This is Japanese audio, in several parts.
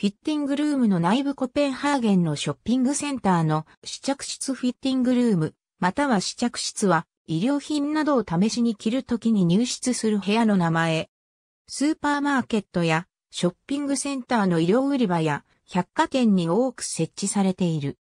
フィッティングルームの内部コペンハーゲンのショッピングセンターの試着室フィッティングルーム、または試着室は、医療品などを試しに着るときに入室する部屋の名前。スーパーマーケットや、ショッピングセンターの医療売り場や、百貨店に多く設置されている。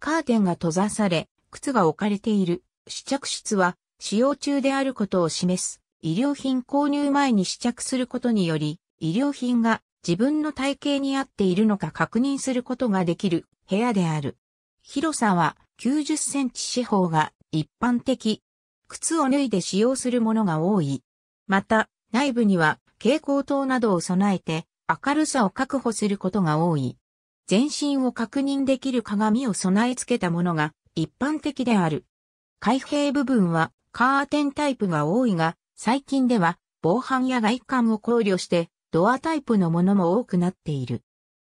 カーテンが閉ざされ、靴が置かれている。試着室は、使用中であることを示す。医療品購入前に試着することにより、医療品が自分の体型に合っているのか確認することができる部屋である。広さは90センチ四方が一般的。靴を脱いで使用するものが多い。また、内部には蛍光灯などを備えて明るさを確保することが多い。全身を確認できる鏡を備え付けたものが一般的である。開閉部分はカーテンタイプが多いが、最近では防犯や外観を考慮してドアタイプのものも多くなっている。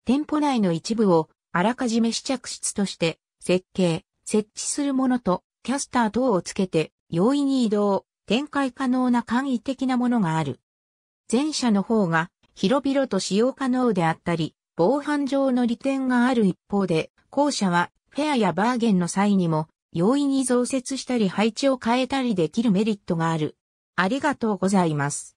店舗内の一部をあらかじめ試着室として設計、設置するものとキャスター等をつけて容易に移動、展開可能な簡易的なものがある。前者の方が広々と使用可能であったり、防犯上の利点がある一方で、後者はフェアやバーゲンの際にも容易に増設したり配置を変えたりできるメリットがある。ありがとうございます。